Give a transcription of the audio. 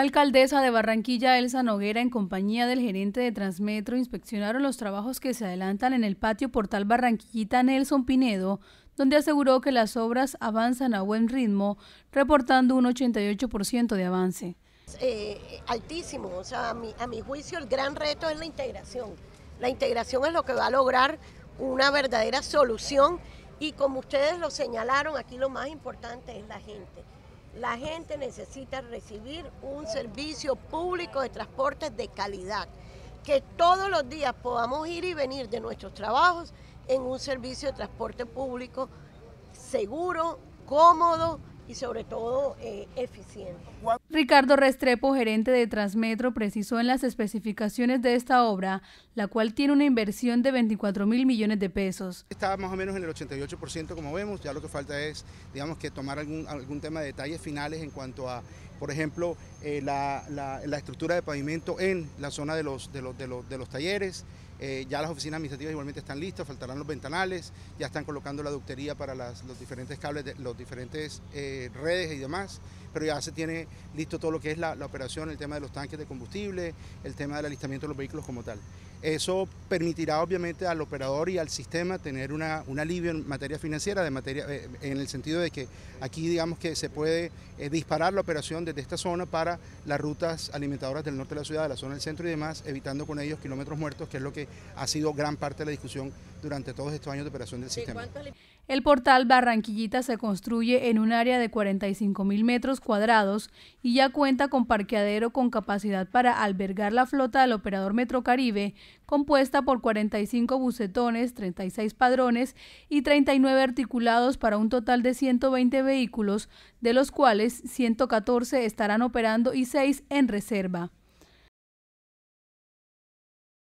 La alcaldesa de Barranquilla, Elsa Noguera, en compañía del gerente de Transmetro, inspeccionaron los trabajos que se adelantan en el patio portal Barranquillita Nelson Pinedo, donde aseguró que las obras avanzan a buen ritmo, reportando un 88% de avance. Eh, altísimo, o sea, a mi juicio el gran reto es la integración. La integración es lo que va a lograr una verdadera solución y como ustedes lo señalaron, aquí lo más importante es la gente. La gente necesita recibir un servicio público de transporte de calidad, que todos los días podamos ir y venir de nuestros trabajos en un servicio de transporte público seguro, cómodo y sobre todo eh, eficiente. Ricardo Restrepo, gerente de Transmetro, precisó en las especificaciones de esta obra, la cual tiene una inversión de 24 mil millones de pesos. Está más o menos en el 88% como vemos, ya lo que falta es, digamos, que tomar algún, tema de detalles finales en cuanto a, por ejemplo, eh, la, la, estructura de pavimento en la zona de los, de los, de los, de los talleres, eh, ya las oficinas administrativas igualmente están listas, faltarán los ventanales, ya están colocando la ductería para los diferentes cables, de, los diferentes eh, redes y demás, pero ya se tiene listo todo lo que es la, operación, el tema de los tanques de combustible, el tema del alistamiento de los vehículos como tal. Eso permitirá obviamente al operador y al sistema tener una, un alivio en materia financiera, de materia, eh, en el sentido de que aquí digamos que se puede disparar la operación desde esta zona para las rutas alimentadoras del norte de la ciudad, de la zona del centro y demás, evitando con ellos kilómetros muertos, que es lo que ha sido gran parte de la discusión durante todos estos años de operación del sistema. El portal Barranquillita se construye en un área de 45 mil metros cuadrados y ya cuenta con parqueadero con capacidad para albergar la flota del operador Metro Caribe compuesta por 45 bucetones, 36 padrones y 39 articulados para un total de 120 vehículos, de los cuales 114 estarán operando y 6 en reserva.